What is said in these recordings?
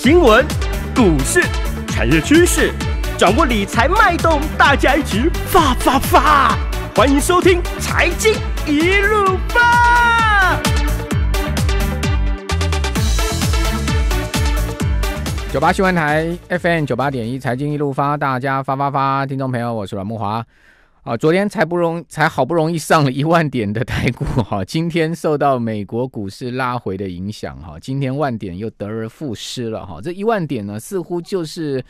新闻、股市、产业趋势，掌握理财脉动，大家一起发发发！欢迎收听《财经一路发》。九八新闻台 FM 九八点一，《财经一路发》，大家发发发！听众朋友，我是阮木华。啊，昨天才不容才好不容易上了一万点的台股哈，今天受到美国股市拉回的影响哈，今天万点又得而复失了哈，这一万点呢似乎就是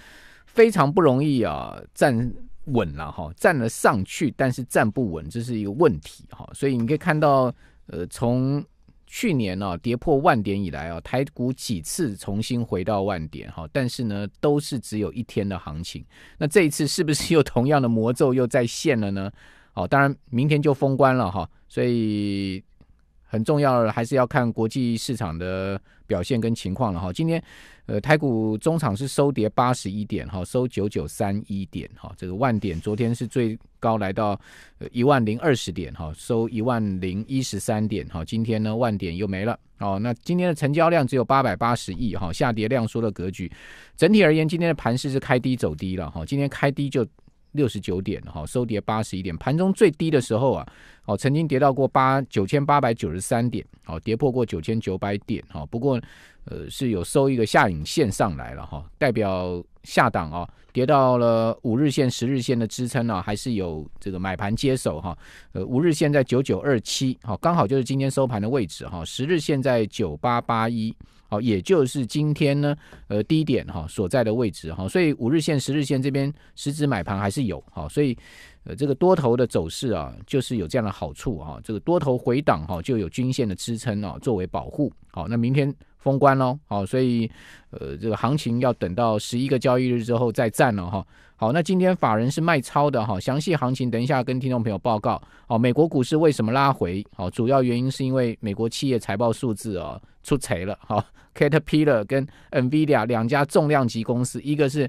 非常不容易啊站稳了哈，站了上去但是站不稳，这是一个问题哈，所以你可以看到呃从。去年啊，跌破万点以来啊，台股几次重新回到万点哈，但是呢，都是只有一天的行情。那这一次是不是又同样的魔咒又再现了呢？哦，当然明天就封关了哈，所以很重要的还是要看国际市场的表现跟情况了哈。今天。呃，台股中场是收跌八十一点，哈，收九九三一点，哈，这个万点昨天是最高来到一万零二十点，哈，收一万零一十三点，哈，今天呢万点又没了，哦，那今天的成交量只有八百八十亿，哈，下跌量缩的格局，整体而言今天的盘势是开低走低了，哈，今天开低就。六十九点，哈，收跌八十一点。盘中最低的时候啊，哦，曾经跌到过八九千八百九十三点，哦，跌破过九千九百点，哈。不过，呃，是有收一个下影线上来了，哈，代表下档啊，跌到了五日线、十日线的支撑呢，还是有这个买盘接手哈。呃，五日线在九九二七，好，刚好就是今天收盘的位置哈。十日线在九八八一。好，也就是今天呢，呃，低点哈所在的位置哈，所以五日线、十日线这边实指买盘还是有哈，所以。呃，这个多头的走势啊，就是有这样的好处啊，这个多头回档哈，就有均线的支撑啊，作为保护。好，那明天封关喽。好，所以呃，这个行情要等到十一个交易日之后再战了哈。好，那今天法人是卖超的哈，详细行情等一下跟听众朋友报告。好，美国股市为什么拉回？好，主要原因是因为美国企业财报数字啊出贼了。好 k e t e p i a r 跟 Nvidia 两家重量级公司，一个是。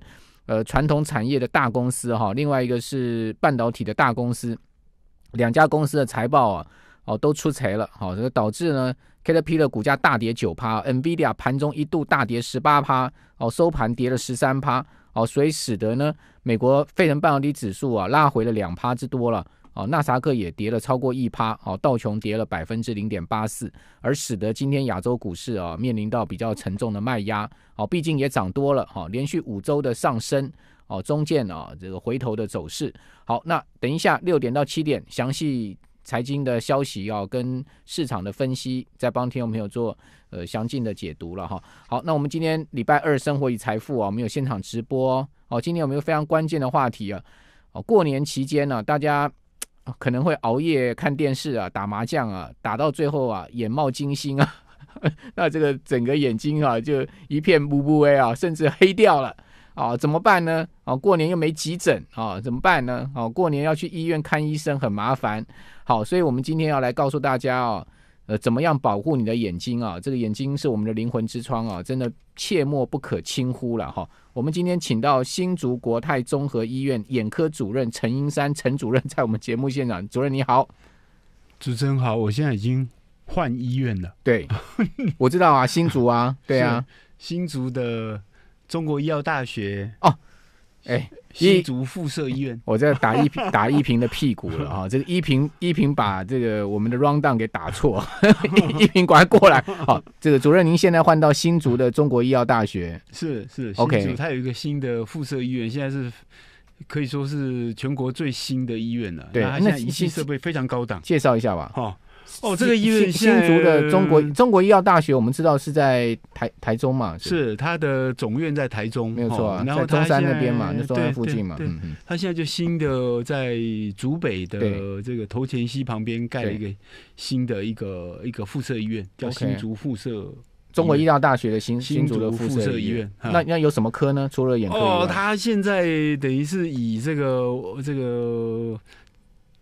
呃，传统产业的大公司哈，另外一个是半导体的大公司，两家公司的财报啊，哦都出财了，好，这个导致呢，K T P 的股价大跌九趴，N V I D I A 盘中一度大跌十八趴，哦收盘跌了十三趴，哦，所以使得呢，美国费城半导体指数啊，拉回了两趴之多了。哦，纳萨克也跌了超过一趴哦，道琼跌了百分之零点八四，而使得今天亚洲股市啊面临到比较沉重的卖压哦，毕竟也涨多了哈，连续五周的上升哦，中见啊这个回头的走势。好，那等一下六点到七点，详细财经的消息要跟市场的分析，再帮听众朋友做呃详尽的解读了哈。好，那我们今天礼拜二，生活与财富啊，我们有现场直播哦。哦，今天我们有非常关键的话题啊，哦，过年期间呢，大家。可能会熬夜看电视啊，打麻将啊，打到最后啊，眼冒金星啊，那这个整个眼睛啊，就一片乌乌黑啊，甚至黑掉了啊，怎么办呢？啊，过年又没急诊啊，怎么办呢？啊，过年要去医院看医生很麻烦。好，所以我们今天要来告诉大家啊，呃，怎么样保护你的眼睛啊？这个眼睛是我们的灵魂之窗啊，真的切莫不可轻忽了哈。我们今天请到新竹国泰综合医院眼科主任陈英山陈主任在我们节目现场，主任你好，主持人好，我现在已经换医院了，对，我知道啊，新竹啊，对啊，新竹的中国医药大学哦，哎。新竹附设医院，我在打一 打一平的屁股了啊！这个一平一平把这个我们的 round down 给打错，一平拐过来。好，这个主任您现在换到新竹的中国医药大学，是是 OK，他有一个新的附设医院，现在是可以说是全国最新的医院了。对，那器设备非常高档，介绍一下吧。好。哦，这个医院新竹的中国中国医药大学，我们知道是在台台中嘛？是它的总院在台中，没有错啊，在中山那边嘛，那中山附近嘛。嗯，他现在就新的在竹北的这个头前溪旁边盖了一个新的一个一个附设医院，叫新竹附设中国医药大学的新新竹的附设医院。那那有什么科呢？除了眼科？哦，他现在等于是以这个这个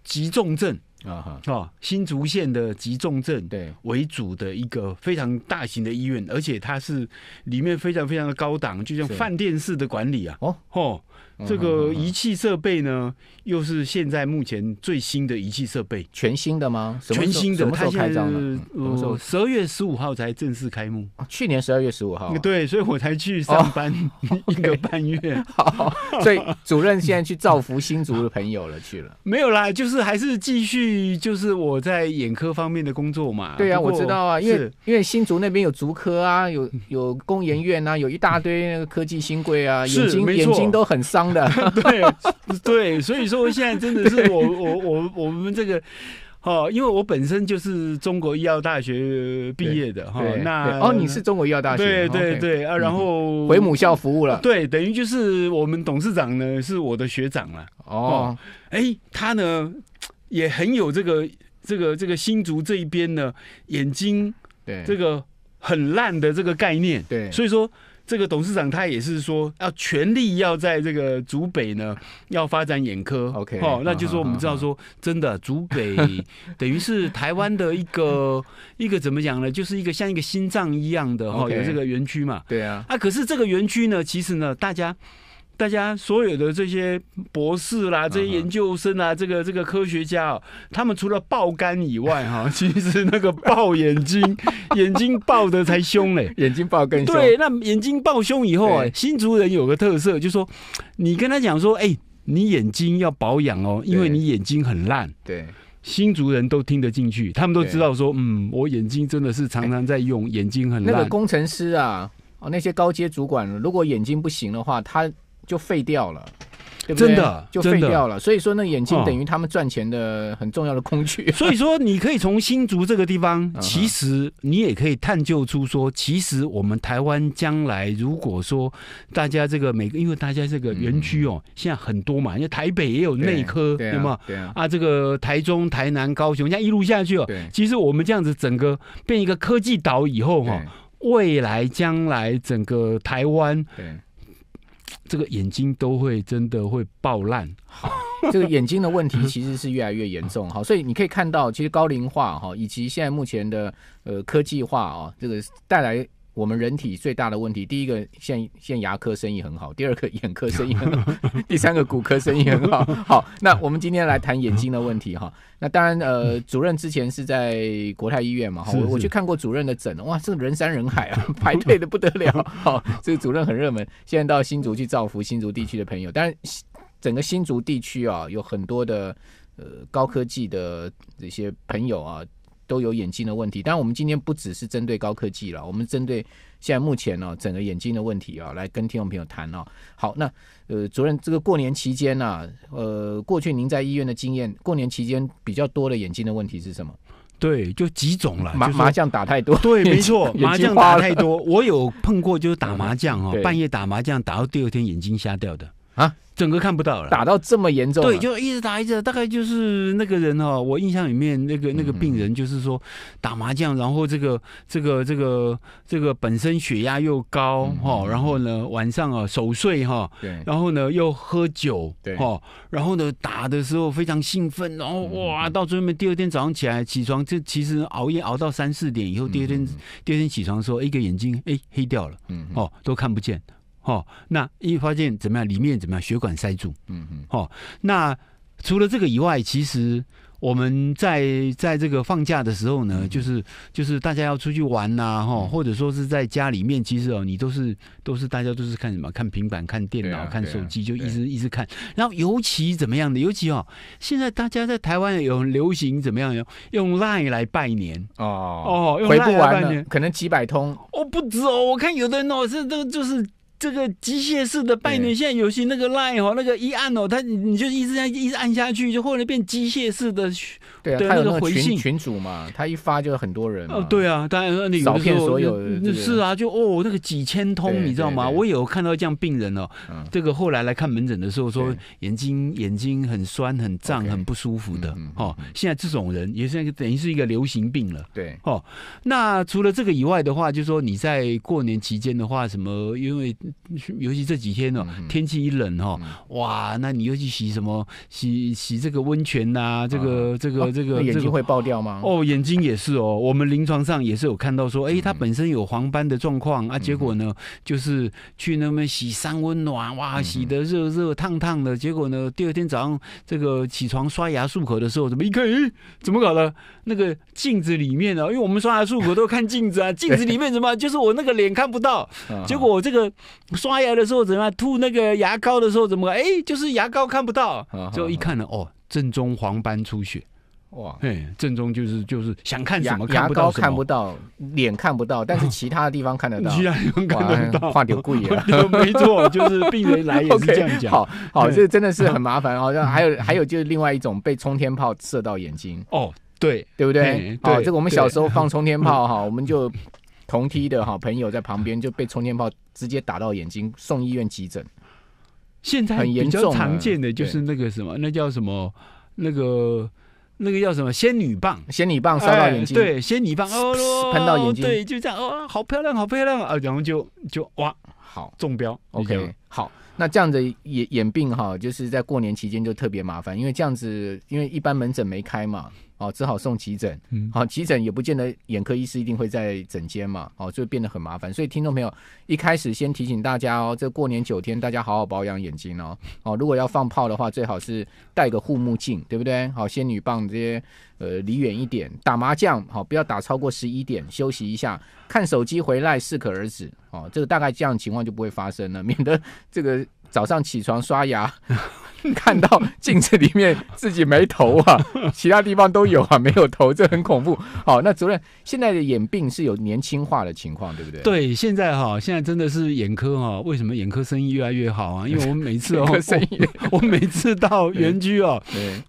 急重症。啊哈，新竹县的急重症对为主的一个非常大型的医院，而且它是里面非常非常的高档，就像饭店式的管理啊，哦。这个仪器设备呢，又是现在目前最新的仪器设备，全新的吗？全新的。它现在什么时候？十二月十五号才正式开幕。去年十二月十五号。对，所以我才去上班 一个半月。好，所以主任现在去造福新竹的朋友了，去了。没有啦，就是还是继续就是我在眼科方面的工作嘛。对啊，我知道啊，因为因为新竹那边有竹科啊，有有工研院啊，有一大堆那个科技新贵啊，眼睛眼睛都很伤。的 对对，所以说现在真的是我我我我们这个哦，因为我本身就是中国医药大学毕业的哈，那哦你是中国医药大学对对对啊，然后回母校服务了，对，等于就是我们董事长呢是我的学长了哦，哎他呢也很有这个这个这个新竹这一边呢眼睛对这个很烂的这个概念对，所以说。这个董事长他也是说要全力要在这个竹北呢，要发展眼科。OK，哦，那就是说我们知道说真的，竹北 等于是台湾的一个 一个怎么讲呢？就是一个像一个心脏一样的吼，有这个园区嘛。对啊，啊可是这个园区呢，其实呢，大家。大家所有的这些博士啦，这些研究生啊，这个这个科学家哦，他们除了爆肝以外哈，其实那个爆眼睛，眼睛爆的才凶嘞，眼睛爆更凶。对，那眼睛爆凶以后啊，新族人有个特色，就说你跟他讲说，哎，你眼睛要保养哦，因为你眼睛很烂。对，新族人都听得进去，他们都知道说，嗯，我眼睛真的是常常在用，眼睛很烂。那个工程师啊，哦，那些高阶主管，如果眼睛不行的话，他。就废掉了，真的就废掉了。所以说，那眼镜等于他们赚钱的很重要的工具。所以说，你可以从新竹这个地方，其实你也可以探究出说，其实我们台湾将来如果说大家这个每个，因为大家这个园区哦，现在很多嘛，因为台北也有内科，对吗？啊，这个台中、台南、高雄，像一路下去哦，其实我们这样子整个变一个科技岛以后哈，未来将来整个台湾对。这个眼睛都会真的会爆烂，好，这个眼睛的问题其实是越来越严重，好，所以你可以看到，其实高龄化哈，以及现在目前的呃科技化啊，这个带来。我们人体最大的问题，第一个现现牙科生意很好，第二个 眼科生意很好，第三个骨科生意很好。好，那我们今天来谈眼睛的问题哈。那当然，呃，主任之前是在国泰医院嘛，我我去看过主任的诊，哇，这个人山人海啊，排队的不得了。好，这个主任很热门，现在到新竹去造福新竹地区的朋友。但整个新竹地区啊，有很多的呃高科技的这些朋友啊。都有眼睛的问题，但我们今天不只是针对高科技了，我们针对现在目前呢整个眼睛的问题啊，来跟听众朋友谈哦。好，那呃主任，这个过年期间呢，呃过去您在医院的经验，过年期间比较多的眼睛的问题是什么？对，就几种了，麻麻将打太多，对，没错，麻将打太多，我有碰过，就是打麻将哦，半夜打麻将打到第二天眼睛瞎掉的啊。整个看不到了，打到这么严重？对，就一直打一直，大概就是那个人哦，我印象里面那个那个病人就是说打麻将，然后这个这个这个这个本身血压又高哈，然后呢晚上啊守岁哈，对，然后呢又喝酒，对哈，然后呢打的时候非常兴奋，然后哇，到最后面第二天早上起来起床，这其实熬夜熬到三四点以后，第二天第二天起床的时候，一个眼睛哎黑掉了，嗯哦都看不见。哦，那一发现怎么样？里面怎么样？血管塞住。嗯嗯，哦，那除了这个以外，其实我们在在这个放假的时候呢，就是就是大家要出去玩呐，哈，或者说是在家里面，其实哦，你都是都是大家都是看什么？看平板、看电脑、看手机，就一直一直看。然后尤其怎么样的？尤其哦，现在大家在台湾有流行怎么样？用用 LINE 来拜年哦哦，回不完了，可能几百通。哦不止哦，我看有的人哦是都就是。这个机械式的拜年，现在有些那个 line 哦，那个一按哦，他你就一直这样一直按下去，就后来变机械式的的那个回信群主嘛，他一发就很多人。哦，对啊，当然你有的时候是啊，就哦那个几千通，你知道吗？我有看到这样病人哦，这个后来来看门诊的时候说眼睛眼睛很酸、很胀、很不舒服的哦。现在这种人也是等于是一个流行病了。对哦，那除了这个以外的话，就说你在过年期间的话，什么因为尤其这几天哦，天气一冷哈，哇，那你又去洗什么洗洗这个温泉呐？这个这个这个眼睛会爆掉吗？哦，眼睛也是哦，我们临床上也是有看到说，哎，他本身有黄斑的状况啊，结果呢，就是去那边洗三温暖，哇，洗的热热烫烫的，结果呢，第二天早上这个起床刷牙漱口的时候，怎么一看，哎，怎么搞的？那个镜子里面啊，因为我们刷牙漱口都看镜子啊，镜子里面怎么就是我那个脸看不到？结果我这个。刷牙的时候怎么样？吐那个牙膏的时候怎么？哎，就是牙膏看不到，就一看了哦，正中黄斑出血。哇，哎，正中就是就是想看什么牙膏看不到，脸看不到，但是其他地方看得到。其他地方看得到，画点 贵啊，没错，就是病人来也是这样讲。好好，这真的是很麻烦。好像还有还有就是另外一种被冲天炮射到眼睛。哦，对，对不对？对，这个我们小时候放冲天炮哈，我们就。同梯的好朋友在旁边就被充电炮直接打到眼睛，送医院急诊。现在很严重，常见的就是那个什么，那叫什么，那个那个叫什么仙女棒，仙女棒烧到眼睛，对，仙女棒哦喷到眼睛，对，就这样哦，好漂亮，好漂亮啊，然后就就哇，好中标，OK，好。那这样子眼眼病哈，就是在过年期间就特别麻烦，因为这样子，因为一般门诊没开嘛，哦，只好送急诊，好，急诊也不见得眼科医师一定会在诊间嘛，哦，就变得很麻烦。所以听众朋友，一开始先提醒大家哦，这过年九天，大家好好保养眼睛哦，哦，如果要放炮的话，最好是戴个护目镜，对不对？好，仙女棒这些，呃，离远一点，打麻将好，不要打超过十一点，休息一下，看手机回来适可而止。哦，这个大概这样情况就不会发生了，免得这个早上起床刷牙。看到镜子里面自己没头啊，其他地方都有啊，没有头这很恐怖。好，那主任，现在的眼病是有年轻化的情况，对不对？对，现在哈，现在真的是眼科哈，为什么眼科生意越来越好啊？因为我们每次哦，生意，我每次到园区哦，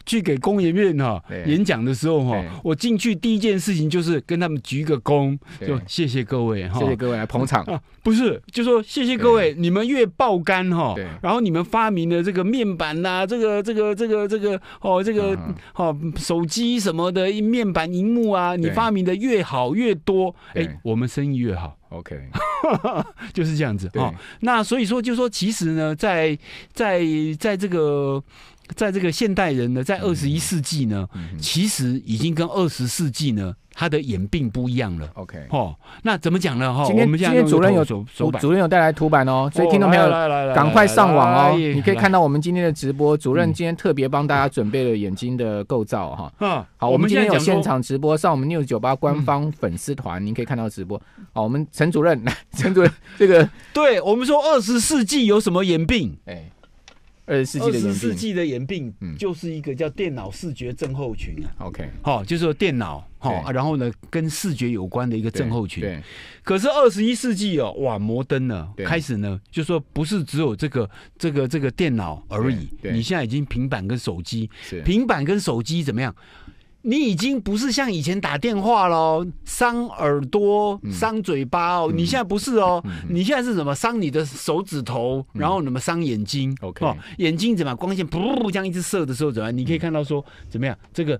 去给公研院哈演讲的时候哈，我进去第一件事情就是跟他们鞠个躬，就谢谢各位哈，谢谢各位来捧场。不是，就说谢谢各位，你们越爆肝哈，然后你们发明的这个面板。那这个这个这个这个哦，这个哦，手机什么的面板荧幕啊，你发明的越好越多，哎，我们生意越好。OK，就是这样子啊。那所以说，就说其实呢，在在在这个。在这个现代人呢，在二十一世纪呢，其实已经跟二十世纪呢，他的眼病不一样了。OK，哦，那怎么讲呢？哈，今天今天主任有主主任有带来图版哦，所以听众朋友赶快上网哦，你可以看到我们今天的直播。主任今天特别帮大家准备了眼睛的构造哈。嗯，好，我们今天有现场直播上我们 New 九八官方粉丝团，你可以看到直播。好，我们陈主任，陈主任，这个对我们说二十世纪有什么眼病？哎。二十世纪的演病，就是一个叫电脑视觉症候群啊。OK，好，就是说电脑，哦，然后呢，跟视觉有关的一个症候群。对，可是二十一世纪哦，哇，摩登了，开始呢，就说不是只有这个、这个、这个电脑而已。你现在已经平板跟手机，平板跟手机怎么样？你已经不是像以前打电话喽，伤耳朵、伤嘴巴哦。你现在不是哦，你现在是什么？伤你的手指头，然后怎么伤眼睛？哦，眼睛怎么光线噗这样一直射的时候怎么？你可以看到说怎么样这个。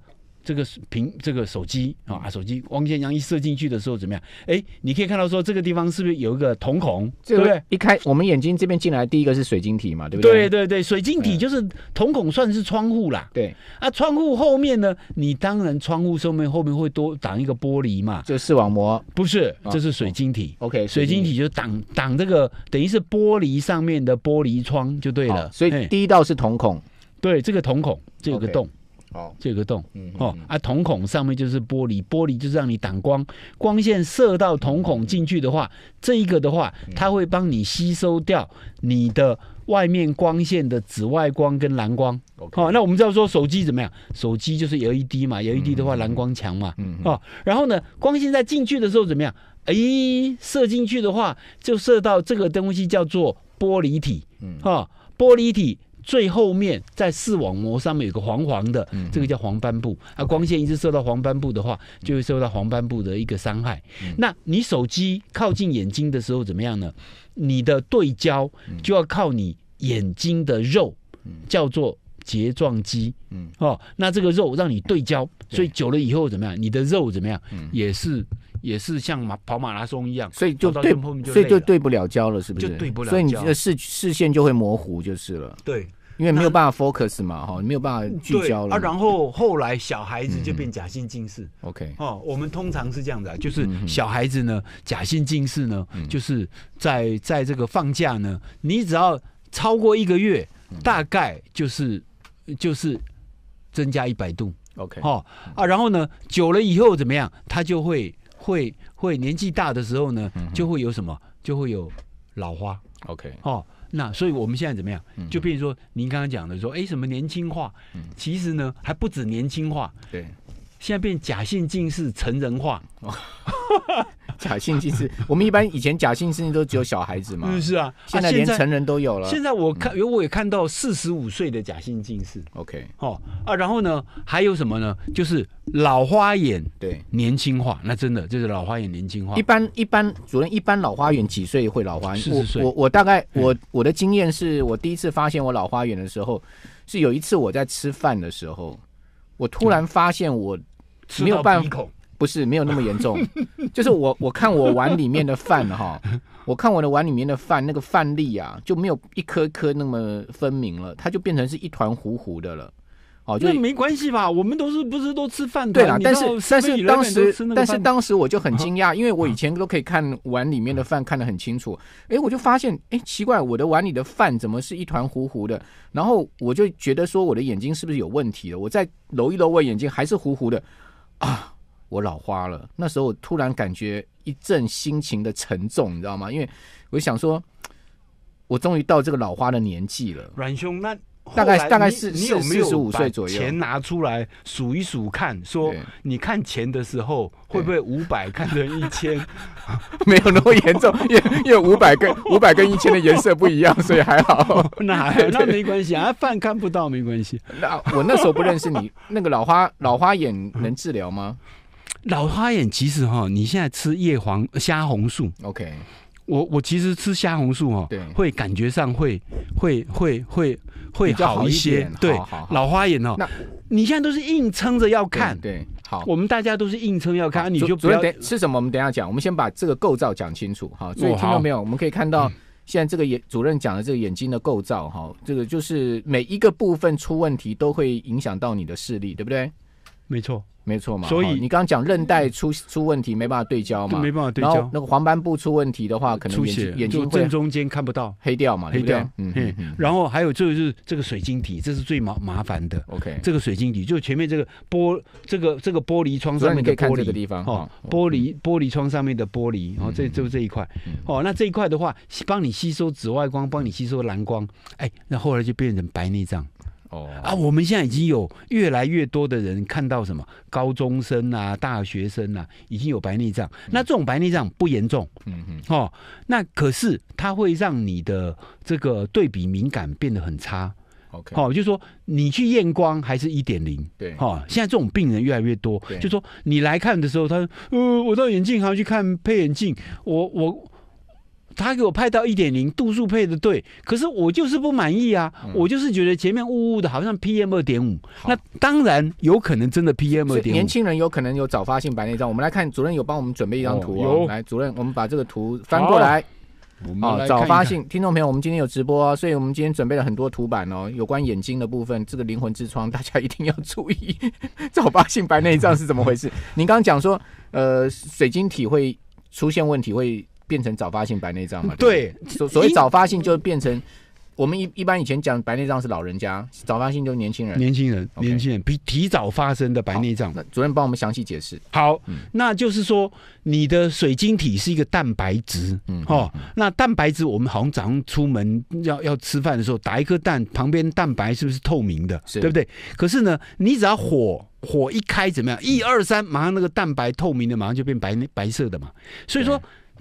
这个屏，这个手机啊手机，光线生一射进去的时候怎么样？哎，你可以看到说这个地方是不是有一个瞳孔？对不对？一开，我们眼睛这边进来第一个是水晶体嘛，对不对？对对对，水晶体就是瞳孔，算是窗户啦。对，啊，窗户后面呢？你当然窗户上面后面会多挡一个玻璃嘛。就视网膜？不是，这是水晶体。OK，水晶体就挡挡这个，等于是玻璃上面的玻璃窗就对了。所以第一道是瞳孔，对，这个瞳孔，这个洞。哦，这个洞，哦啊，瞳孔上面就是玻璃，玻璃就是让你挡光，光线射到瞳孔进去的话，这一个的话，它会帮你吸收掉你的外面光线的紫外光跟蓝光。哦，那我们知道说手机怎么样？手机就是有一滴嘛，有一滴的话蓝光强嘛。哦，然后呢，光线在进去的时候怎么样？哎，射进去的话，就射到这个东西叫做玻璃体。哦，玻璃体。最后面在视网膜上面有个黄黄的，这个叫黄斑部。啊，光线一直射到黄斑部的话，就会受到黄斑部的一个伤害。那你手机靠近眼睛的时候怎么样呢？你的对焦就要靠你眼睛的肉，叫做睫状肌。嗯，哦，那这个肉让你对焦，所以久了以后怎么样？你的肉怎么样？也是也是像马跑马拉松一样，所以就对，所以就对不了焦了，是不是？就对不了，所以你的视视线就会模糊，就是了。对。因为没有办法 focus 嘛，哈，没有办法聚焦了啊。然后后来小孩子就变假性近视。OK，哦，我们通常是这样啊，就是小孩子呢，假性近视呢，就是在在这个放假呢，你只要超过一个月，大概就是就是增加一百度。OK，哦啊，然后呢，久了以后怎么样？他就会会会年纪大的时候呢，就会有什么？就会有老花。OK，哦。那所以我们现在怎么样？就比如说您刚刚讲的说，哎，什么年轻化？其实呢，还不止年轻化。对。现在变假性近视成人化，假性近视，我们一般以前假性近视都只有小孩子嘛，是啊，现在连成人都有了。现在我看为我也看到四十五岁的假性近视，OK，哦啊，然后呢，还有什么呢？就是老花眼，对，年轻化，那真的就是老花眼年轻化。一般一般主任一般老花眼几岁会老花？四十岁？我我大概我我的经验是我第一次发现我老花眼的时候，是有一次我在吃饭的时候。我突然发现我没有办法，不是没有那么严重，就是我我看我碗里面的饭哈，我看我的碗里面的饭那个饭粒啊就没有一颗颗那么分明了，它就变成是一团糊糊的了。哦，那没关系吧？我们都是不是都吃饭的？对了，但是但是当时但是当时我就很惊讶，因为我以前都可以看碗里面的饭看得很清楚。哎，我就发现，哎，奇怪，我的碗里的饭怎么是一团糊糊的？然后我就觉得说，我的眼睛是不是有问题了？我再揉一揉，我眼睛还是糊糊的啊！我老花了。那时候突然感觉一阵心情的沉重，你知道吗？因为我想说，我终于到这个老花的年纪了。阮兄那。大概大概是你有没有把钱拿出来数一数看？说你看钱的时候会不会五百看成一千 没有那么严重？因为因为五百跟五百跟一千的颜色不一样，所以还好。那那没关系啊，饭看不到没关系。那我那时候不认识你，那个老花老花眼能治疗吗？老花眼其实哈，你现在吃叶黄虾红素，OK。我我其实吃虾红素哦，对，会感觉上会会会会会好一些，对，老花眼哦，那你现在都是硬撑着要看，对，好，我们大家都是硬撑要看，你就不要吃什么，我们等下讲，我们先把这个构造讲清楚哈，所以听到没有？我们可以看到现在这个眼主任讲的这个眼睛的构造哈，这个就是每一个部分出问题都会影响到你的视力，对不对？没错，没错嘛。所以你刚刚讲韧带出出问题，没办法对焦嘛。没办法对焦。那个黄斑部出问题的话，可能眼睛眼睛正中间看不到，黑掉嘛，黑掉。嗯嗯。然后还有就是这个水晶体，这是最麻麻烦的。OK，这个水晶体就前面这个玻这个这个玻璃窗上面的玻璃的地方，哈，玻璃玻璃窗上面的玻璃，然后这就这一块。哦，那这一块的话，帮你吸收紫外光，帮你吸收蓝光，哎，那后来就变成白内障。哦啊，我们现在已经有越来越多的人看到什么高中生啊、大学生啊，已经有白内障。那这种白内障不严重，嗯哼，哦，那可是它会让你的这个对比敏感变得很差。OK，好，就说你去验光还是一点零，对，哈。现在这种病人越来越多，就说你来看的时候，他说，呃，我到眼镜行去看配眼镜，我我。他给我派到一点零度数，配的对，可是我就是不满意啊！我就是觉得前面雾雾的，好像 PM 二点五。那当然有可能真的 PM 二点五。年轻人有可能有早发性白内障。我们来看，主任有帮我们准备一张图哦，来，主任，我们把这个图翻过来哦，早发性，听众朋友，我们今天有直播啊，所以我们今天准备了很多图版哦，有关眼睛的部分，这个“灵魂之窗”，大家一定要注意 早发性白内障是怎么回事。您刚刚讲说，呃，水晶体会出现问题会。变成早发性白内障嘛？对，所所谓早发性，就变成我们一一般以前讲白内障是老人家，早发性就是年轻人，年轻人，年轻人比提早发生的白内障。主任帮我们详细解释。好，那就是说你的水晶体是一个蛋白质，嗯，哦，那蛋白质我们好像早上出门要要吃饭的时候打一颗蛋，旁边蛋白是不是透明的，对不对？可是呢，你只要火火一开怎么样？一二三，马上那个蛋白透明的马上就变白白色的嘛，所以说。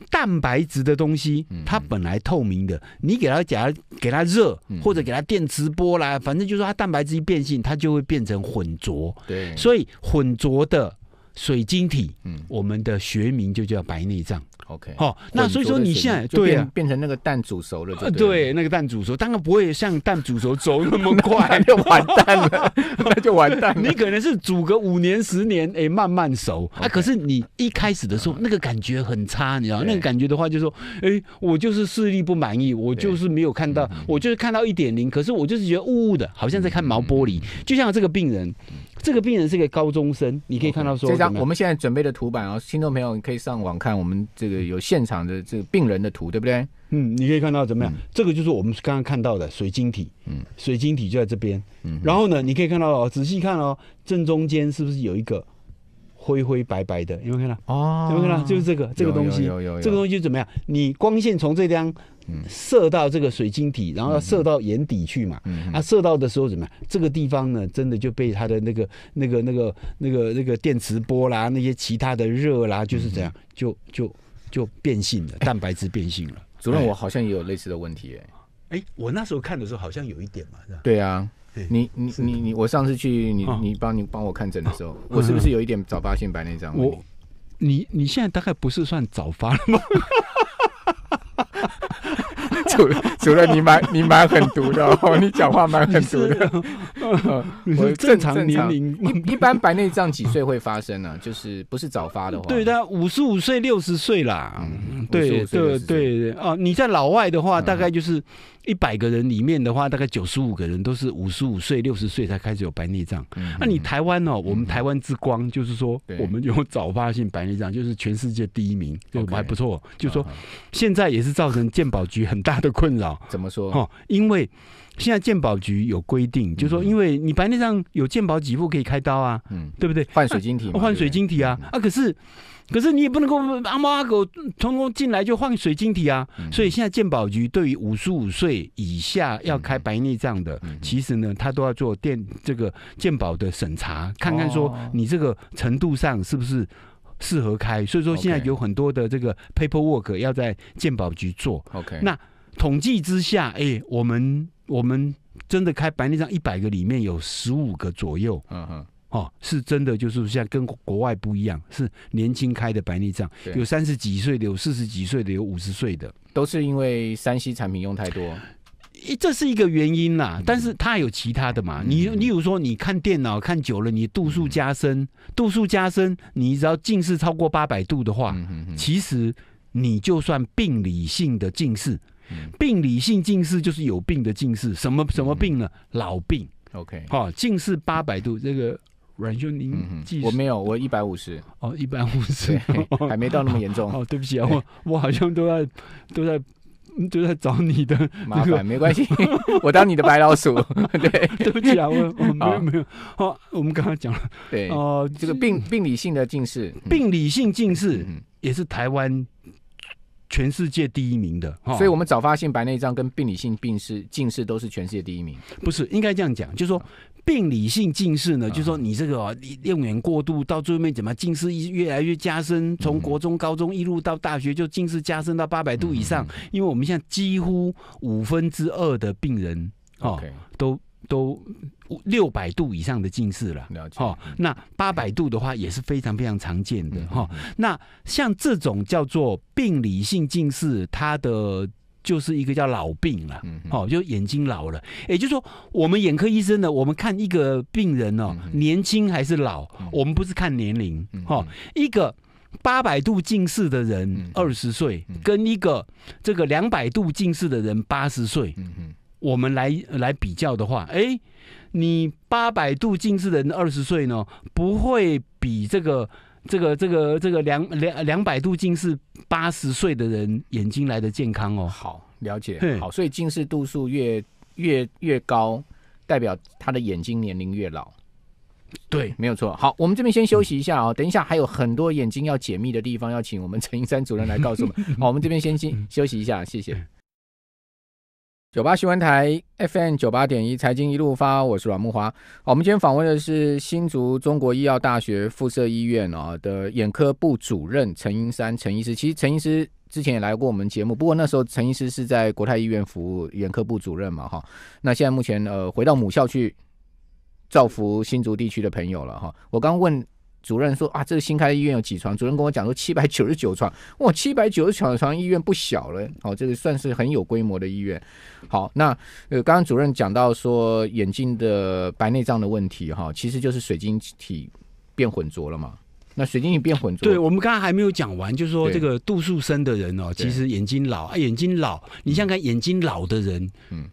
蛋白质的东西，它本来透明的，你给它加、给它热，或者给它电磁波啦，反正就是它蛋白质一变性，它就会变成混浊。对，所以混浊的。水晶体，嗯，我们的学名就叫白内障。OK，好，那所以说你现在对啊，变成那个蛋煮熟了，对，那个蛋煮熟，当然不会像蛋煮熟走那么快 就完蛋了，那就完蛋。你可能是煮个五年十年，哎，慢慢熟。啊，可是你一开始的时候，那个感觉很差，你知道，那个感觉的话，就是说，哎，我就是视力不满意，我就是没有看到，我就是看到一点零，可是我就是觉得雾雾的，好像在看毛玻璃，就像这个病人。这个病人是个高中生，你可以看到说这张我们现在准备的图板啊，听众朋友你可以上网看我们这个有现场的这个病人的图，对不对？嗯，你可以看到怎么样？这个就是我们刚刚看到的水晶体，嗯，水晶体就在这边，嗯，然后呢，你可以看到哦，仔细看哦，正中间是不是有一个？灰灰白白的，有没有看到？哦，有没有看到？就是这个这个东西，有有有。这个东西怎么样？你光线从这方射到这个水晶体，然后射到眼底去嘛？嗯，它射到的时候怎么样？这个地方呢，真的就被它的那个那个那个那个那个电磁波啦，那些其他的热啦，就是这样，就就就变性了，蛋白质变性了。主任，我好像也有类似的问题诶。哎，我那时候看的时候好像有一点嘛，是吧？对啊。你你你你，我上次去你你帮你帮我看诊的时候，我是不是有一点早发现白内障？我，你你现在大概不是算早发了吗？除除了你蛮你蛮狠毒的，你讲话蛮狠毒的。我正常年龄一一般白内障几岁会发生呢？就是不是早发的话，对的，五十五岁六十岁啦。嗯，对，对对哦，你在老外的话，大概就是。一百个人里面的话，大概九十五个人都是五十五岁、六十岁才开始有白内障。那你台湾哦，我们台湾之光就是说，我们有早发性白内障，就是全世界第一名，就还不错。就说现在也是造成健保局很大的困扰。怎么说？哦，因为。现在鉴宝局有规定，就是说因为你白内障有鉴保几副可以开刀啊，对不对？换水晶体，换水晶体啊啊！可是，可是你也不能够阿猫阿狗通通进来就换水晶体啊。所以现在鉴宝局对于五十五岁以下要开白内障的，其实呢，他都要做电这个鉴保的审查，看看说你这个程度上是不是适合开。所以说现在有很多的这个 paper work 要在鉴宝局做。OK，那统计之下，哎，我们。我们真的开白内障一百个里面有十五个左右，嗯哼，哦，是真的，就是像跟国外不一样，是年轻开的白内障，有三十几岁的，有四十几岁的，有五十岁的，都是因为山西产品用太多，这是一个原因啦。但是它有其他的嘛？你你有如说，你看电脑看久了，你度数加深，度数加深，你只要近视超过八百度的话，其实你就算病理性的近视。病理性近视就是有病的近视，什么什么病呢？老病。OK，好，近视八百度，这个阮兄您记我没有，我一百五十。哦，一百五十，还没到那么严重。哦，对不起啊，我我好像都在都在都在找你的麻烦，没关系，我当你的白老鼠。对，对不起啊，我我没有，没有。好，我们刚刚讲了，对，哦，这个病病理性的近视，病理性近视也是台湾。全世界第一名的，所以，我们早发性白内障跟病理性近视、近视都是全世界第一名。不是应该这样讲，就是说病理性近视呢，就是说你这个用眼过度，到最后面怎么近视一越来越加深，从国中、高中一路到大学，就近视加深到八百度以上。因为我们现在几乎五分之二的病人哦都。都六百度以上的近视了，哈。那八百度的话也是非常非常常见的，哈。那像这种叫做病理性近视，它的就是一个叫老病了，哦，就眼睛老了。也就是说，我们眼科医生呢，我们看一个病人哦，年轻还是老，我们不是看年龄，哈。一个八百度近视的人二十岁，跟一个这个两百度近视的人八十岁，嗯嗯。我们来来比较的话，哎，你八百度近视的人二十岁呢，不会比这个这个这个这个两两两百度近视八十岁的人眼睛来的健康哦。好，了解。好，所以近视度数越越越高，代表他的眼睛年龄越老。对，没有错。好，我们这边先休息一下啊，等一下还有很多眼睛要解密的地方，要请我们陈英山主任来告诉我们。好，我们这边先先休息一下，谢谢。九八新闻台 FM 九八点一，财经一路发，我是阮木华。我们今天访问的是新竹中国医药大学附设医院啊的眼科部主任陈英山陈医师。其实陈医师之前也来过我们节目，不过那时候陈医师是在国泰医院服务眼科部主任嘛，哈。那现在目前呃回到母校去造福新竹地区的朋友了哈。我刚问。主任说啊，这个新开的医院有几床？主任跟我讲说七百九十九床，哇，七百九十九床医院不小了。好，这个算是很有规模的医院。好，那呃，刚刚主任讲到说眼睛的白内障的问题哈，其实就是水晶体变混浊了嘛。那水晶体变混浊，对我们刚刚还没有讲完，就是说这个度数深的人哦，其实眼睛老啊，眼睛老，你像看眼睛老的人，嗯。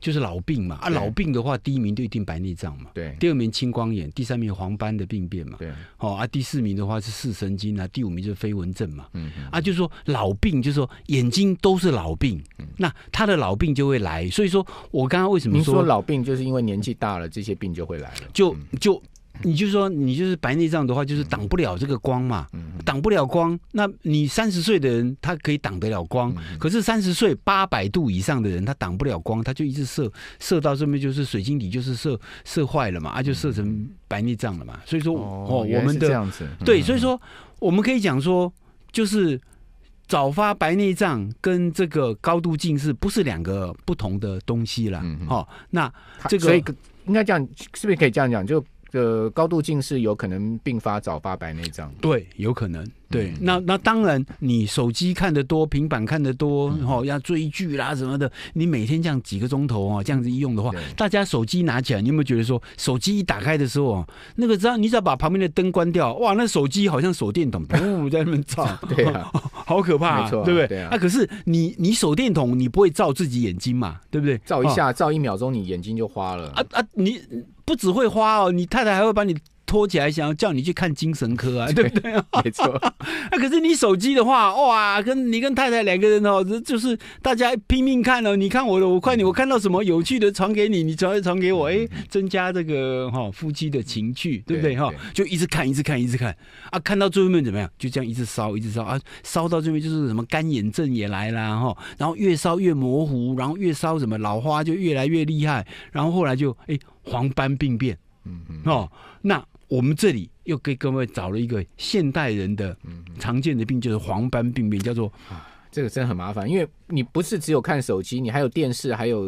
就是老病嘛，啊，老病的话，第一名就一定白内障嘛，对，第二名青光眼，第三名黄斑的病变嘛，对，哦啊，第四名的话是视神经啊，第五名就是飞蚊症嘛，嗯嗯，啊，就是说老病，就是说眼睛都是老病，那他的老病就会来，所以说我刚刚为什么说老病，就是因为年纪大了，这些病就会来了，就就。你就说你就是白内障的话，就是挡不了这个光嘛，挡不了光。那你三十岁的人，他可以挡得了光，可是三十岁八百度以上的人，他挡不了光，他就一直射射到这边，就是水晶体就是射射坏了嘛，啊，就射成白内障了嘛。所以说，哦，我们的这样子，对，所以说我们可以讲说，就是早发白内障跟这个高度近视不是两个不同的东西了。哦，那这个所以应该这样，是不是可以这样讲就？呃，高度近视有可能并发早发白内障。对，有可能。对，那那当然，你手机看的多，平板看的多，后要追剧啦什么的，你每天这样几个钟头啊，这样子一用的话，大家手机拿起来，你有没有觉得说，手机一打开的时候哦，那个只要你只要把旁边的灯关掉，哇，那手机好像手电筒，噗，在那边照。对啊。好可怕，没错，对不对？对啊。那可是你，你手电筒，你不会照自己眼睛嘛？对不对？照一下，照一秒钟，你眼睛就花了啊啊！你不只会花哦，你太太还会把你。拖起来，想要叫你去看精神科啊，对不对？没错。那 可是你手机的话，哇，跟你跟太太两个人哦，就是大家拼命看哦，你看我的，我看你，我看到什么有趣的传给你，你传传给我，哎，增加这个哈夫妻的情趣，对不对哈？就一直看，一直看，一直看啊，看到最后面怎么样？就这样，一直烧，一直烧啊，烧到最后就是什么干眼症也来了哈，然后越烧越模糊，然后越烧什么老花就越来越厉害，然后后来就哎黄斑病变，嗯嗯，哦，那。我们这里又给各位找了一个现代人的常见的病，就是黄斑病变，叫做这个真的很麻烦，因为你不是只有看手机，你还有电视，还有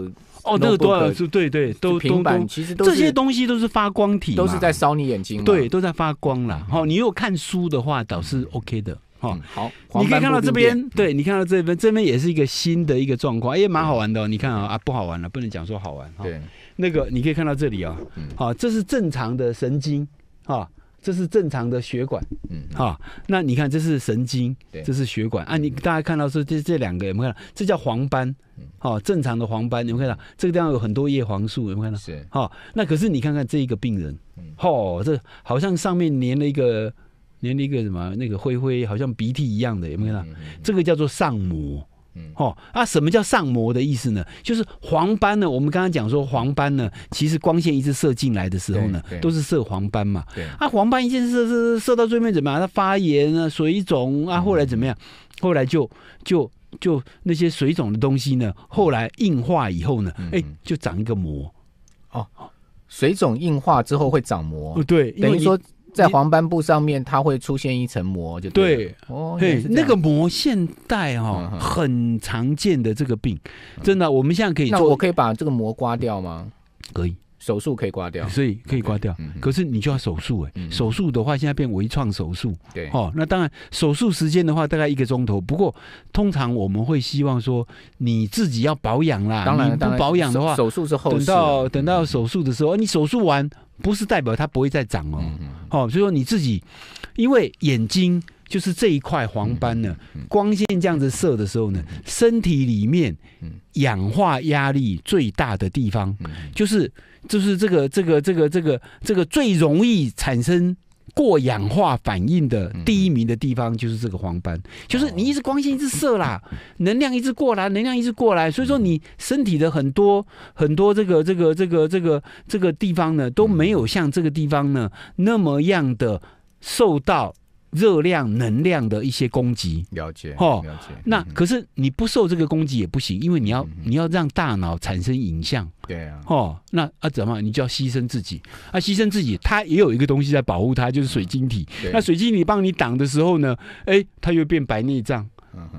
哦，那个多少对对，都平板，其实这些东西都是发光体，都是在烧你眼睛，对，都在发光了。好，你如果看书的话倒是 OK 的，哈，好，你可以看到这边，对你看到这边，这边也是一个新的一个状况，也蛮好玩的。你看啊，啊不好玩了，不能讲说好玩。对，那个你可以看到这里啊，好，这是正常的神经。啊，这是正常的血管，嗯，啊，那你看这是神经，对，这是血管啊，你大家看到说这这两个有没有？看到？这叫黄斑，好，正常的黄斑，你有看到这个地方有很多叶黄素，有没有？看到？是，好，那可是你看看这一个病人，嗯，哦，这好像上面粘了一个粘了一个什么那个灰灰，好像鼻涕一样的有没有？看到？这个叫做上膜。嗯，哦，啊，什么叫上膜的意思呢？就是黄斑呢，我们刚刚讲说黄斑呢，其实光线一直射进来的时候呢，都是射黄斑嘛。对。啊，黄斑一见射射射到最面，怎么样？它发炎啊，水肿啊，后来怎么样？后来就就就那些水肿的东西呢，后来硬化以后呢，哎，就长一个膜。哦，水肿硬化之后会长膜？对，等于说。在黄斑布上面，它会出现一层膜，就对，哦，那个膜现代哈，很常见的这个病，真的，我们现在可以做，我可以把这个膜刮掉吗？可以。手术可以刮掉，所以可以刮掉。可是你就要手术哎，手术的话现在变微创手术。对哦，那当然手术时间的话大概一个钟头。不过通常我们会希望说你自己要保养啦。当然，不保养的话，手术是后。等到等到手术的时候，你手术完不是代表它不会再长哦。哦，所以说你自己，因为眼睛就是这一块黄斑呢，光线这样子射的时候呢，身体里面氧化压力最大的地方就是。就是这个这个这个这个这个最容易产生过氧化反应的第一名的地方，就是这个黄斑。就是你一直光线一直射啦，能量一直过来，能量一直过来，所以说你身体的很多很多这个这个这个这个这个地方呢，都没有像这个地方呢那么样的受到。热量、能量的一些攻击，了解哦。了解那可是你不受这个攻击也不行，因为你要你要让大脑产生影像，对啊。哦，那啊怎么你就要牺牲自己啊？牺牲自己，它也有一个东西在保护它，就是水晶体。那水晶体帮你挡的时候呢？哎，它又变白内障。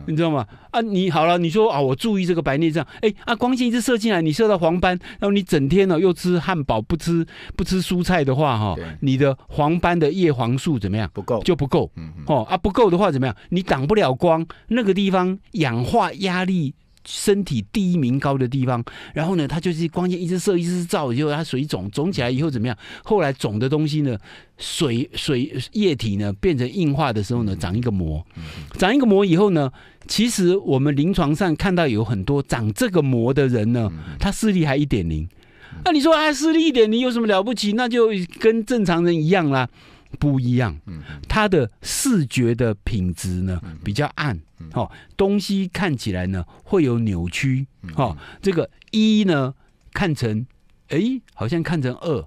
你知道吗？啊，你好了，你说啊，我注意这个白内障，哎，啊，光线一直射进来，你射到黄斑，然后你整天呢又吃汉堡，不吃不吃蔬菜的话，哈，你的黄斑的叶黄素怎么样？不够，就不够。哦，啊，不够的话怎么样？你挡不了光，那个地方氧化压力。身体第一名高的地方，然后呢，他就是光线一直射，一直照，以后他水肿，肿起来以后怎么样？后来肿的东西呢，水水液体呢变成硬化的时候呢，长一个膜，长一个膜以后呢，其实我们临床上看到有很多长这个膜的人呢，他视力还一点零。那你说啊，视力一点零有什么了不起？那就跟正常人一样啦。不一样，嗯，它的视觉的品质呢比较暗，哈，东西看起来呢会有扭曲，哦，这个一呢看成，哎，好像看成二，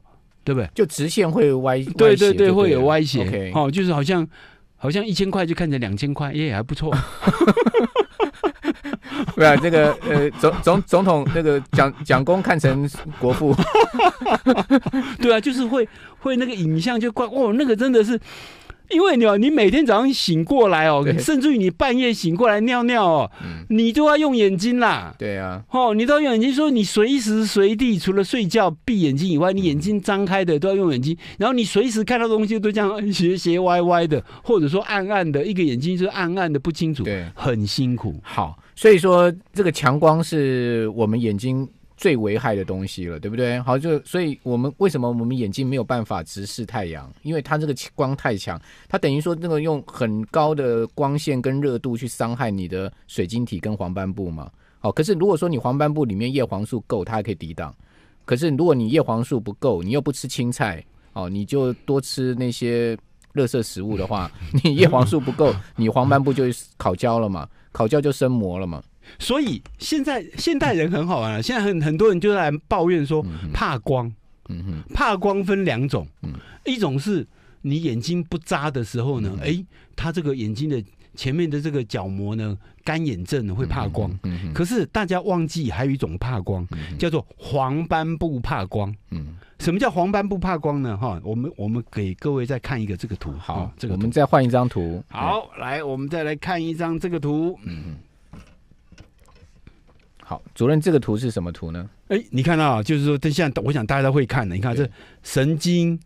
对不对？就直线会歪，对对对，会有歪斜，哦，就是好像好像一千块就看成两千块，耶，还不错。对啊，这个呃，总总总统那个蒋蒋公看成国父，对啊，就是会会那个影像就怪哦，那个真的是。因为你，你每天早上醒过来哦，甚至于你半夜醒过来尿尿哦，你都要用眼睛啦。对啊，哦，你都要用眼睛，说你随时随地除了睡觉闭眼睛以外，你眼睛张开的都要用眼睛，然后你随时看到东西都这样斜斜歪歪的，或者说暗暗的，一个眼睛是暗暗的不清楚，对，很辛苦。好，所以说这个强光是我们眼睛。最危害的东西了，对不对？好，就所以，我们为什么我们眼睛没有办法直视太阳？因为它这个光太强，它等于说那个用很高的光线跟热度去伤害你的水晶体跟黄斑部嘛。好，可是如果说你黄斑部里面叶黄素够，它还可以抵挡。可是如果你叶黄素不够，你又不吃青菜，哦，你就多吃那些热色食物的话，你叶黄素不够，你黄斑部就烤焦了嘛，烤焦就生膜了嘛。所以现在现代人很好玩了。现在很很多人就在抱怨说怕光，嗯哼，怕光分两种，嗯，一种是你眼睛不眨的时候呢，哎，他这个眼睛的前面的这个角膜呢，干眼症会怕光，嗯，可是大家忘记还有一种怕光叫做黄斑不怕光，嗯，什么叫黄斑不怕光呢？哈，我们我们给各位再看一个这个图，好，这个我们再换一张图，好，来我们再来看一张这个图，嗯。好，主任，这个图是什么图呢？哎，你看到啊，就是说，现在我想大家都会看的。你看这神经、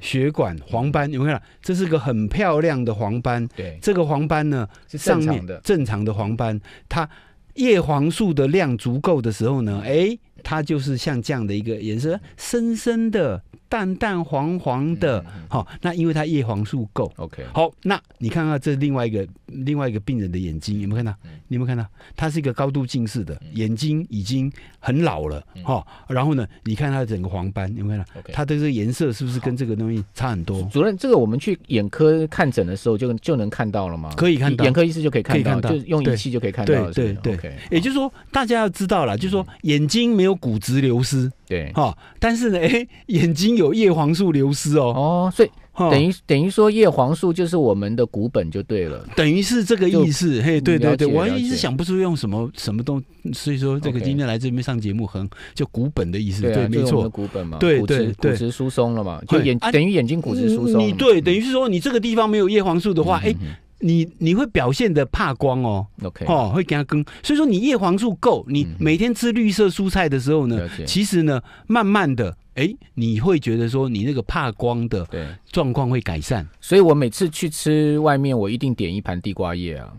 血管、黄斑，你们看，这是个很漂亮的黄斑。对，这个黄斑呢是正常的，正常的黄斑，它叶黄素的量足够的时候呢，哎，它就是像这样的一个颜色，深深的。淡淡黄黄的，好，那因为它叶黄素够。OK，好，那你看看这另外一个另外一个病人的眼睛有没有看到？有没有看到？他是一个高度近视的眼睛，已经很老了，哈。然后呢，你看他的整个黄斑有没有看到？他的这个颜色是不是跟这个东西差很多？主任，这个我们去眼科看诊的时候就就能看到了吗？可以看到，眼科医师就可以看到，就用仪器就可以看到。对对对，OK。也就是说，大家要知道了，就是说眼睛没有骨质流失，对，哈。但是呢，哎，眼睛有。有叶黄素流失哦，哦，所以等于等于说叶黄素就是我们的骨本就对了，等于是这个意思，嘿，对对对，我一直想不出用什么什么东，所以说这个今天来这边上节目很就骨本的意思，对，没错，骨本嘛，对对，骨质疏松了嘛，就眼等于眼睛骨质疏松，你对，等于是说你这个地方没有叶黄素的话，哎。你你会表现的怕光哦，哦，会给他更，所以说你叶黄素够，你每天吃绿色蔬菜的时候呢，其实呢，慢慢的，哎，你会觉得说你那个怕光的状况会改善，所以我每次去吃外面，我一定点一盘地瓜叶啊。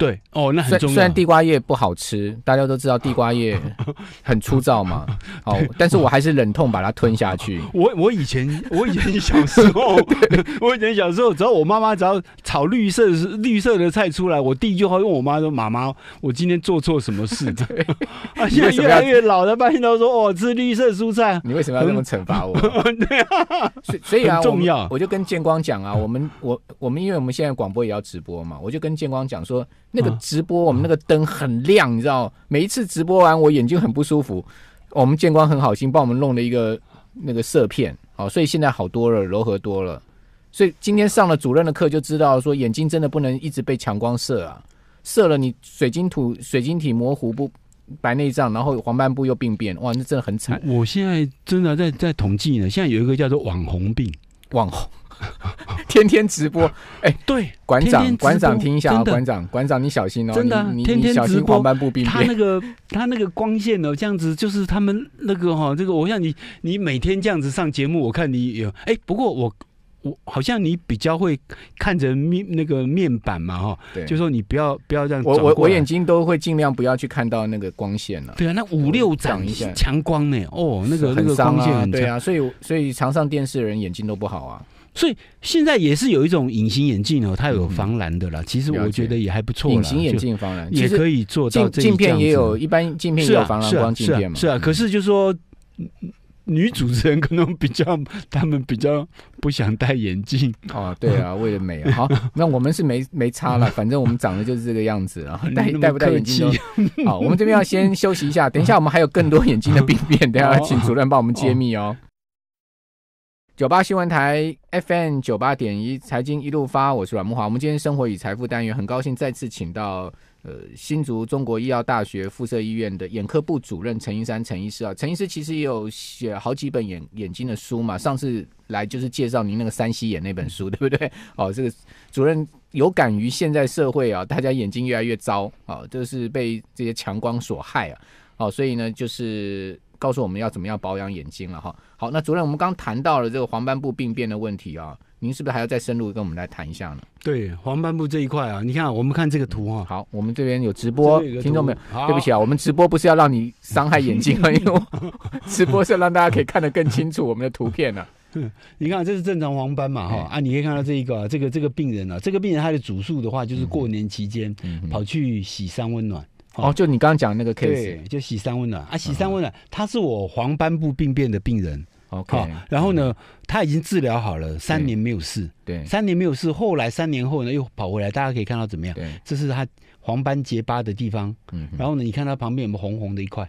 对，哦，那很重。虽然地瓜叶不好吃，大家都知道地瓜叶 很粗糙嘛。哦，但是我还是忍痛把它吞下去。我我以前我以前小时候，我以前小时候，只要我妈妈只要炒绿色的绿色的菜出来，我第一句话问我妈说：“妈妈，我今天做错什么事？” 对，啊，现在越来越老的发现都说：“哦，吃绿色蔬菜。”你为什么要这么惩罚我？对啊，所以啊，重要，我就跟建光讲啊，我们我我们因为我们现在广播也要直播嘛，我就跟建光讲说。那个直播，我们那个灯很亮，你知道，每一次直播完我眼睛很不舒服。我们见光很好心帮我们弄了一个那个色片，好，所以现在好多了，柔和多了。所以今天上了主任的课，就知道说眼睛真的不能一直被强光射啊，射了你水晶土、水晶体模糊不白内障，然后黄斑部又病变，哇，那真的很惨。我现在真的在在统计呢，现在有一个叫做网红病，网红。天天直播，哎，对，馆长，馆长，听一下啊，馆长，馆长，你小心哦，真的，你你天直播，部他那个他那个光线呢？这样子就是他们那个哈，这个，我像你，你每天这样子上节目，我看你有，哎，不过我我好像你比较会看着面那个面板嘛，哈，就说你不要不要这样，我我我眼睛都会尽量不要去看到那个光线了，对啊，那五六掌一下强光呢，哦，那个那个光线，对啊，所以所以常上电视的人眼睛都不好啊。所以现在也是有一种隐形眼镜哦，它有防蓝的啦。其实我觉得也还不错。隐形眼镜防蓝也可以做到这镜片也有一般镜片也有防蓝光镜片嘛。是啊，可是就是说女主持人可能比较，他们比较不想戴眼镜。哦，对啊，为了美啊。好，那我们是没没差了，反正我们长得就是这个样子啊，戴戴不戴眼镜都好。我们这边要先休息一下，等一下我们还有更多眼睛的病变，等下请主任帮我们揭秘哦。九八新闻台 F m 九八点一财经一路发，我是阮木华。我们今天生活与财富单元，很高兴再次请到呃，新竹中国医药大学附设医院的眼科部主任陈一山陈医师啊。陈医师其实也有写好几本眼眼睛的书嘛。上次来就是介绍您那个《三西眼》那本书，对不对？哦，这个主任有感于现在社会啊，大家眼睛越来越糟啊，就是被这些强光所害啊。哦，所以呢，就是。告诉我们要怎么样保养眼睛了哈。好，那主任，我们刚谈到了这个黄斑部病变的问题啊，您是不是还要再深入跟我们来谈一下呢？对，黄斑部这一块啊，你看我们看这个图啊。好，我们这边有直播，听众没有？对不起啊，我们直播不是要让你伤害眼睛啊，因为直播是让大家可以看得更清楚我们的图片呢。你看，这是正常黄斑嘛哈啊，你可以看到这一个，这个这个病人啊，这个病人他的主诉的话就是过年期间跑去洗三温暖。哦，就你刚刚讲那个 case，就喜三温暖啊，喜三温暖，他是我黄斑部病变的病人，OK，然后呢，他已经治疗好了，三年没有事，对，三年没有事，后来三年后呢又跑回来，大家可以看到怎么样？这是他黄斑结疤的地方，嗯，然后呢，你看他旁边有没有红红的一块？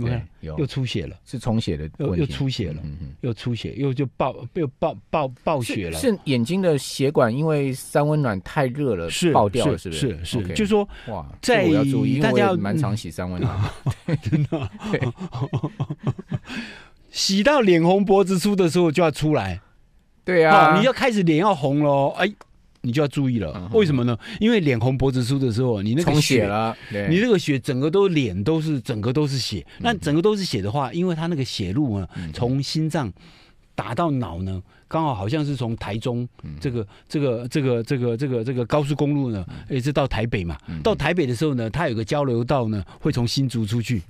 你有又出血了，是重血的问题。又出血了，嗯又出血，又就爆，又爆爆爆血了。是眼睛的血管，因为三温暖太热了，是爆掉了，是不是？是是，就说哇，在大家蛮常洗三温暖，真的，对，洗到脸红脖子粗的时候就要出来，对啊，你要开始脸要红喽，哎。你就要注意了，为什么呢？因为脸红脖子粗的时候，你那个血了，你这个血整个都脸都是整个都是血，那整个都是血的话，因为它那个血路啊，从心脏打到脑呢。刚好好像是从台中这个这个这个这个这个这个高速公路呢，一直到台北嘛。到台北的时候呢，它有个交流道呢，会从新竹出去。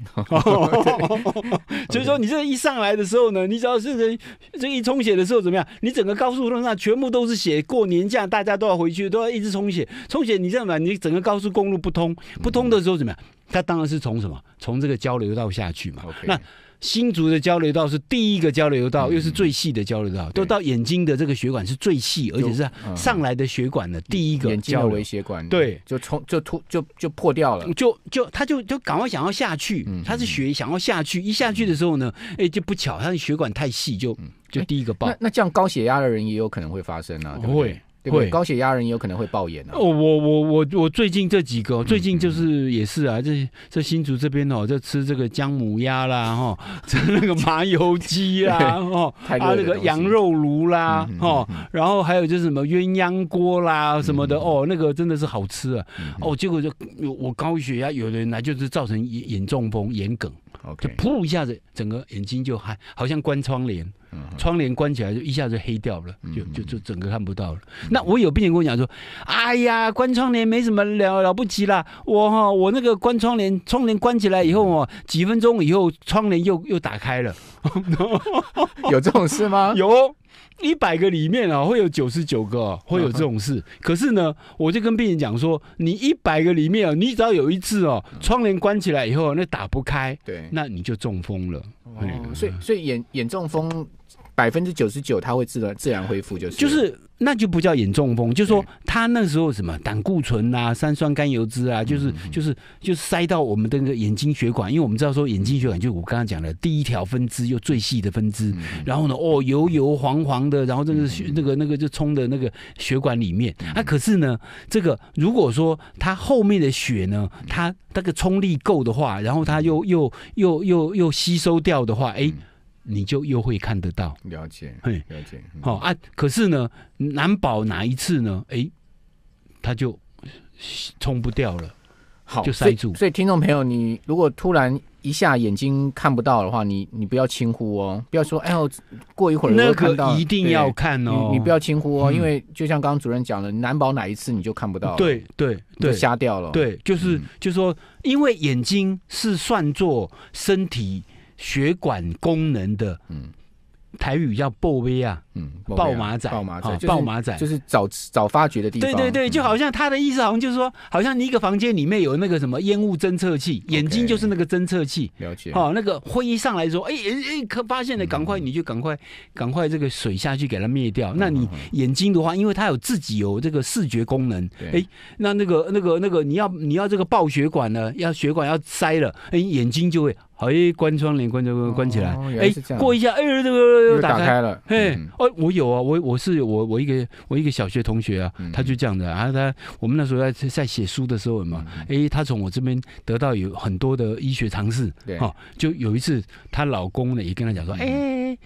所 以 说你这一上来的时候呢，你只要是这一充血的时候怎么样？你整个高速路上全部都是血。过年假大家都要回去，都要一直充血。充血，你这样嘛，你整个高速公路不通，不通的时候怎么样？它当然是从什么？从这个交流道下去嘛。那。新竹的交流道是第一个交流道，又是最细的交流道，都到眼睛的这个血管是最细，而且是上来的血管的第一个眼周微血管，对，就冲就突就就破掉了，就就他就就赶快想要下去，他是血想要下去，一下去的时候呢，哎就不巧，他的血管太细，就就第一个爆。那这样高血压的人也有可能会发生啊？不会。会高血压人也有可能会爆炎、哦，我我我我最近这几个最近就是也是啊，这这新竹这边哦，就吃这个姜母鸭啦，哈，吃那个麻油鸡啦，哦，啊、那个羊肉炉啦，哦，然后还有就是什么鸳鸯锅啦什么的，哦，那个真的是好吃啊，哦，结果就我高血压有的人来就是造成眼中风眼梗。就噗一下子，整个眼睛就还好像关窗帘，窗帘关起来就一下子黑掉了，就就就整个看不到了。那我有病人跟我讲说：“哎呀，关窗帘没什么了了不起啦，我哈我那个关窗帘，窗帘关起来以后哦，几分钟以后窗帘又又打开了，有这种事吗？有。”一百个里面啊，会有九十九个会有这种事。可是呢，我就跟病人讲说，你一百个里面，啊，你只要有一次哦，窗帘关起来以后那打不开，对，那你就中风了。哦，所以所以眼眼中风百分之九十九，它会自然自然恢复，就是就是。那就不叫眼中风，就是说他那时候什么胆固醇啊、三酸甘油脂啊，就是就是就是塞到我们的那个眼睛血管，因为我们知道说眼睛血管就我刚刚讲的第一条分支又最细的分支，然后呢哦油油黄黄的，然后这个那个那个就冲的那个血管里面啊，可是呢这个如果说它后面的血呢，它那个冲力够的话，然后它又又又又又吸收掉的话，哎。你就又会看得到，了解，嘿，了解，好啊。可是呢，难保哪一次呢？哎，他就冲不掉了，好，就塞住。所以听众朋友，你如果突然一下眼睛看不到的话，你你不要轻忽哦，不要说哎呦，过一会儿我看到，一定要看哦。你不要轻忽哦，因为就像刚刚主任讲的，难保哪一次你就看不到，对对对，瞎掉了，对，就是就是说，因为眼睛是算作身体。血管功能的，嗯，台语叫爆威啊，嗯，爆马仔，爆马仔，爆马仔就是早早发掘的地方。对对对，就好像他的意思，好像就是说，好像你一个房间里面有那个什么烟雾侦测器，眼睛就是那个侦测器，了解哦。那个灰上来说，哎哎哎，可发现了，赶快你就赶快赶快这个水下去给它灭掉。那你眼睛的话，因为它有自己有这个视觉功能，哎，那那个那个那个你要你要这个爆血管呢，要血管要塞了，哎，眼睛就会。好，一关窗帘，关关关起来。哎，过一下，哎，这个又打开了。嘿，哦，我有啊，我我是我我一个我一个小学同学啊，他就这样的啊，他我们那时候在在写书的时候嘛，哎，他从我这边得到有很多的医学常识。对，哦，就有一次，她老公呢也跟她讲说，哎。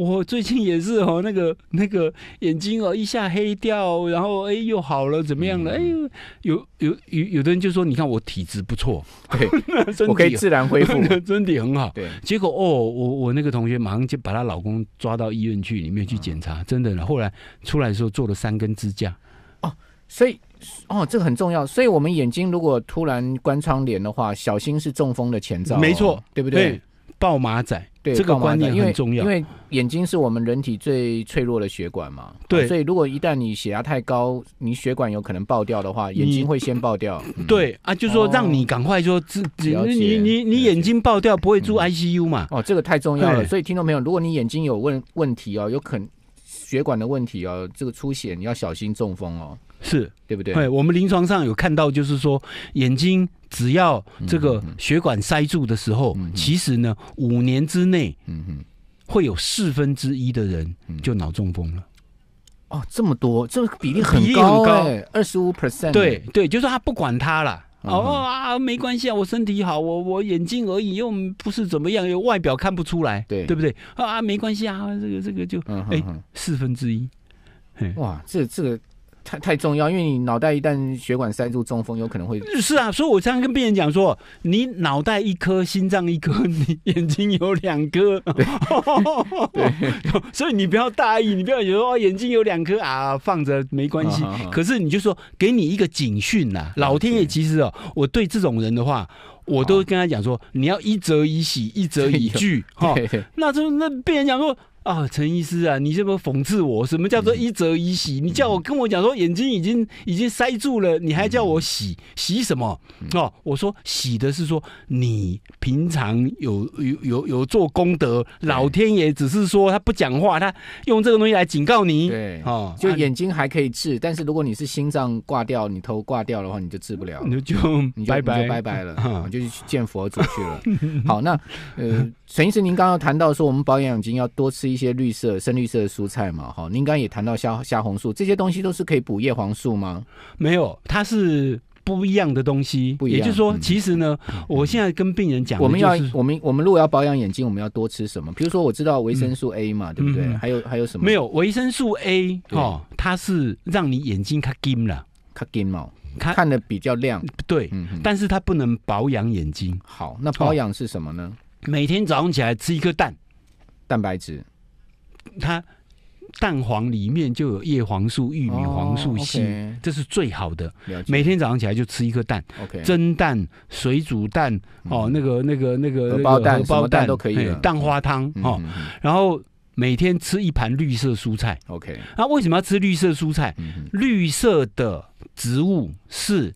我最近也是哦，那个 那个眼睛哦一下黑掉，然后哎又好了，怎么样了？哎，有有有有的人就说，你看我体质不错，对，身 体可以自然恢复，身体很好。对，结果哦，我我那个同学马上就把她老公抓到医院去里面去检查，真的呢。后来出来的时候做了三根支架。哦，所以哦，这个很重要。所以我们眼睛如果突然关窗帘的话，小心是中风的前兆。没错，对不对？对爆马仔。对这个观念很重要，因为眼睛是我们人体最脆弱的血管嘛。对，所以如果一旦你血压太高，你血管有可能爆掉的话，眼睛会先爆掉。对啊，就说让你赶快说，只你你你眼睛爆掉不会住 ICU 嘛？哦，这个太重要了。所以听众朋友，如果你眼睛有问问题哦，有可能。血管的问题哦，这个出血你要小心中风哦，是对不对？对，我们临床上有看到，就是说眼睛只要这个血管塞住的时候，其实呢，五年之内，嗯哼，会有四分之一的人就脑中风了。哦，这么多，这个比例很高，对，二十五 percent，对对，就是他不管他了。哦啊，没关系啊，我身体好，我我眼睛而已，又不是怎么样，又外表看不出来，对对不对？啊，没关系啊，这个这个就，哎，四分之一，哇，这这个。太太重要，因为你脑袋一旦血管塞住，中风有可能会是啊。所以我常常跟病人讲说，你脑袋一颗，心脏一颗，你眼睛有两颗，所以你不要大意，你不要觉得哦，眼睛有两颗啊，放着没关系。可是你就说，给你一个警讯呐，老天爷，其实哦，我对这种人的话，我都跟他讲说，你要一则以喜，一则以惧 哈。那这那病人讲说。啊，陈医师啊，你这是讽刺我，什么叫做一折一洗？你叫我跟我讲说眼睛已经已经塞住了，你还叫我洗洗什么？哦，我说洗的是说你平常有有有有做功德，老天爷只是说他不讲话，他用这个东西来警告你。对，哦，就眼睛还可以治，但是如果你是心脏挂掉，你头挂掉的话，你就治不了，你就你就拜拜了，就去见佛祖去了。好，那呃，陈医师，您刚刚谈到说我们保养已经要多吃。一些绿色深绿色的蔬菜嘛，哈，您刚刚也谈到虾虾红素，这些东西都是可以补叶黄素吗？没有，它是不一样的东西。也就是说，其实呢，我现在跟病人讲，我们要我们我们如果要保养眼睛，我们要多吃什么？比如说，我知道维生素 A 嘛，对不对？还有还有什么？没有维生素 A 哦，它是让你眼睛它金了，它金嘛，看的比较亮。对，嗯，但是它不能保养眼睛。好，那保养是什么呢？每天早上起来吃一颗蛋，蛋白质。它蛋黄里面就有叶黄素、玉米黄素、硒，这是最好的。每天早上起来就吃一颗蛋，OK，蒸蛋、水煮蛋，哦，那个、那个、那个荷包蛋、荷包蛋都可以，蛋花汤，哦，然后每天吃一盘绿色蔬菜，OK。那为什么要吃绿色蔬菜？绿色的植物是。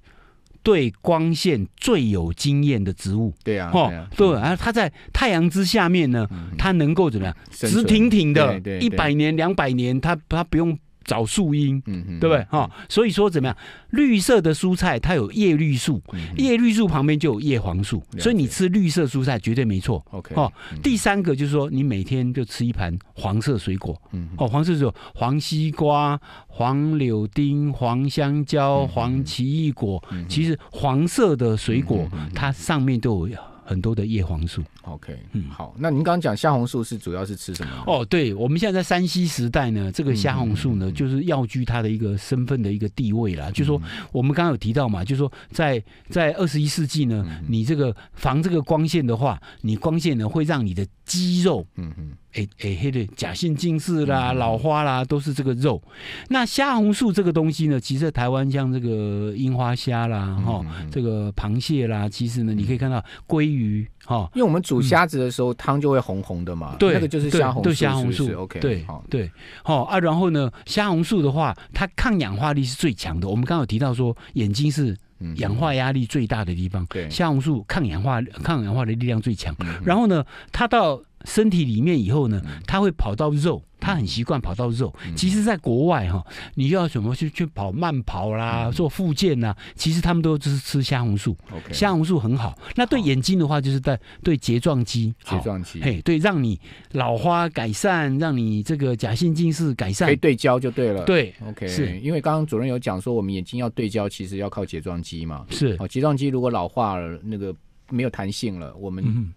对光线最有经验的植物，对啊，吼，对，啊，它在太阳之下面呢，它能够怎么样？直挺挺的，一百年、两百年，它它不用。找树荫，对不对？哈，所以说怎么样？绿色的蔬菜它有叶绿素，叶绿素旁边就有叶黄素，所以你吃绿色蔬菜绝对没错。OK，哦，第三个就是说，你每天就吃一盘黄色水果。嗯，哦，黄色水果，黄西瓜、黄柳丁、黄香蕉、黄奇异果，其实黄色的水果它上面都有。很多的叶黄素，OK，嗯，好。那您刚刚讲虾红素是主要是吃什么？哦，对，我们现在在山西时代呢，这个虾红素呢，就是药居它的一个身份的一个地位啦。就说我们刚刚有提到嘛，就说在在二十一世纪呢，你这个防这个光线的话，你光线呢会让你的肌肉，嗯嗯。诶诶，黑的假性近视啦、老花啦，都是这个肉。那虾红素这个东西呢，其实台湾像这个樱花虾啦，哈，这个螃蟹啦，其实呢，你可以看到鲑鱼哈，因为我们煮虾子的时候汤就会红红的嘛，那个就是虾红素。对虾红素，OK。对对，好啊。然后呢，虾红素的话，它抗氧化力是最强的。我们刚刚有提到说，眼睛是氧化压力最大的地方，对，虾红素抗氧化抗氧化的力量最强。然后呢，它到身体里面以后呢，他会跑到肉，他很习惯跑到肉。其实，在国外哈，你要什么去去跑慢跑啦，做复健啊，其实他们都就是吃虾红素。虾红素很好，那对眼睛的话，就是在对睫状肌。睫状肌，嘿，对，让你老花改善，让你这个假性近视改善。可以对焦就对了。对，OK，是，因为刚刚主任有讲说，我们眼睛要对焦，其实要靠睫状肌嘛。是，哦，睫状肌如果老化了，那个没有弹性了，我们。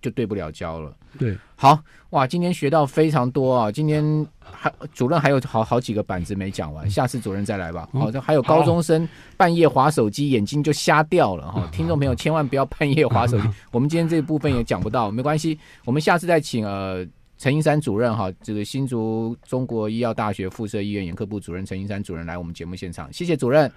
就对不了焦了。对，好哇，今天学到非常多啊！今天还主任还有好好几个板子没讲完，下次主任再来吧。好，还有高中生半夜划手机，眼睛就瞎掉了哈！听众朋友千万不要半夜划手机，我们今天这部分也讲不到，没关系，我们下次再请呃陈英山主任哈，这个新竹中国医药大学附设医院眼科部主任陈英山主任来我们节目现场，谢谢主任。